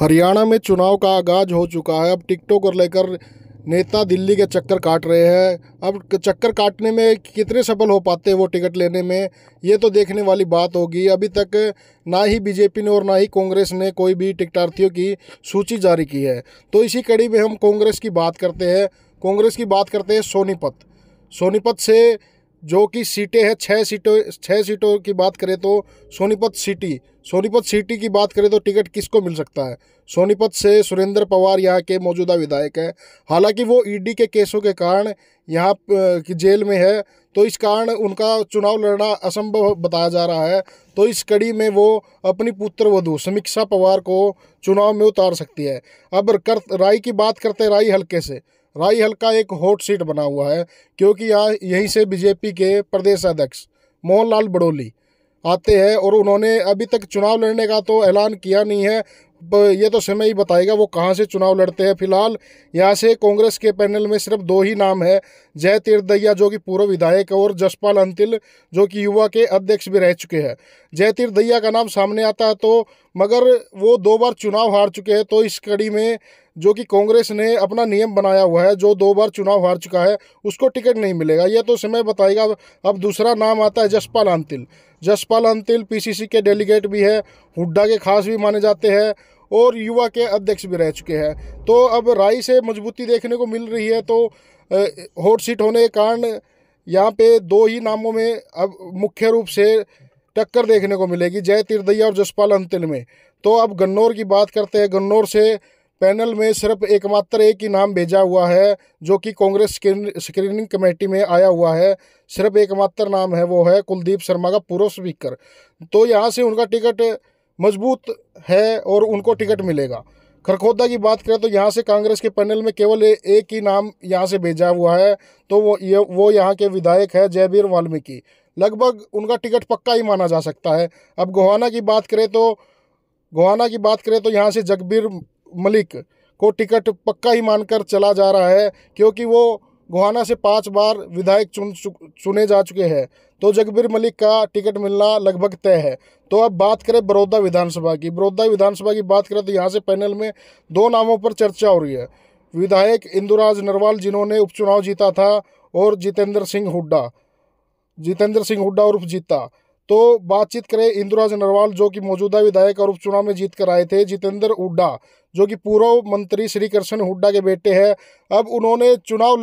हरियाणा में चुनाव का आगाज हो चुका है अब टिकटों को लेकर नेता दिल्ली के चक्कर काट रहे हैं अब चक्कर काटने में कितने सफल हो पाते हैं वो टिकट लेने में ये तो देखने वाली बात होगी अभी तक ना ही बीजेपी ने और ना ही कांग्रेस ने कोई भी टिकटार्थियों की सूची जारी की है तो इसी कड़ी में हम कांग्रेस की बात करते हैं कांग्रेस की बात करते हैं सोनीपत सोनीपत से जो कि सीटें हैं छः सीटों छः सीटों की बात करें तो सोनीपत सिटी सोनीपत सिटी की बात करें तो टिकट किसको मिल सकता है सोनीपत से सुरेंद्र पवार यहाँ के मौजूदा विधायक हैं हालांकि वो ईडी e के केसों के कारण यहाँ की जेल में है तो इस कारण उनका चुनाव लड़ना असंभव बताया जा रहा है तो इस कड़ी में वो अपनी पुत्र वधु समीक्षा पवार को चुनाव में उतार सकती है अब कर राय की बात करते राय हल्के से राई हल्का एक हॉट सीट बना हुआ है क्योंकि यहाँ यहीं से बीजेपी के प्रदेश अध्यक्ष मोहनलाल बड़ोली आते हैं और उन्होंने अभी तक चुनाव लड़ने का तो ऐलान किया नहीं है ये तो समय ही बताएगा वो कहाँ से चुनाव लड़ते हैं फिलहाल यहाँ से कांग्रेस के पैनल में सिर्फ दो ही नाम है जय तीर्थैया जो कि पूर्व विधायक और जसपाल अंतिल जो कि युवा के अध्यक्ष भी रह चुके हैं जय तीर्थैया का नाम सामने आता है तो मगर वो दो बार चुनाव हार चुके हैं तो इस कड़ी में जो कि कांग्रेस ने अपना नियम बनाया हुआ है जो दो बार चुनाव हार चुका है उसको टिकट नहीं मिलेगा यह तो समय बताएगा अब दूसरा नाम आता है जसपाल अंतिल जसपाल अंतिल पीसीसी के डेलीगेट भी है हुड्डा के खास भी माने जाते हैं और युवा के अध्यक्ष भी रह चुके हैं तो अब राय से मजबूती देखने को मिल रही है तो हॉट सीट होने के कारण यहाँ पे दो ही नामों में अब मुख्य रूप से टक्कर देखने को मिलेगी जय तिरदैया और जसपाल अंतिल में तो अब गन्नौर की बात करते हैं गन्नौर से पैनल में सिर्फ एकमात्र एक ही नाम भेजा हुआ है जो कि कांग्रेस स्क्रीनिंग कमेटी में आया हुआ है सिर्फ एकमात्र नाम है वो है कुलदीप शर्मा का पूर्व स्पीकर तो यहाँ से उनका टिकट मजबूत है और उनको टिकट मिलेगा खरखोदा की बात करें तो यहाँ से कांग्रेस के पैनल में केवल एक ही नाम यहाँ से भेजा हुआ है तो वो ये वो यहाँ के विधायक है जयवीर वाल्मीकि लगभग उनका टिकट पक्का ही माना जा सकता है अब गोहाना की बात करें तो गोहाना की बात करें तो यहाँ से जगबीर मलिक को टिकट पक्का ही मानकर चला जा रहा है क्योंकि वो गोहाना से पाँच बार विधायक चुन चुने जा चुके हैं तो जगबीर मलिक का टिकट मिलना लगभग तय है तो अब बात करें बड़ौदा विधानसभा की बड़ौदा विधानसभा की बात करें तो यहाँ से पैनल में दो नामों पर चर्चा हो रही है विधायक इंदुराज नरवाल जिन्होंने उपचुनाव जीता था और जितेंद्र सिंह हुड्डा जितेंद्र सिंह हुड्डा उर्फ जीता तो बातचीत करें इंदुराज नरवाल जो कि मौजूदा विधायक और उपचुनाव में जीत कर आए थे जितेंद्र हुड्डा जो कि पूर्व मंत्री श्री कृष्ण हुड्डा के बेटे हैं अब उन्होंने चुनाव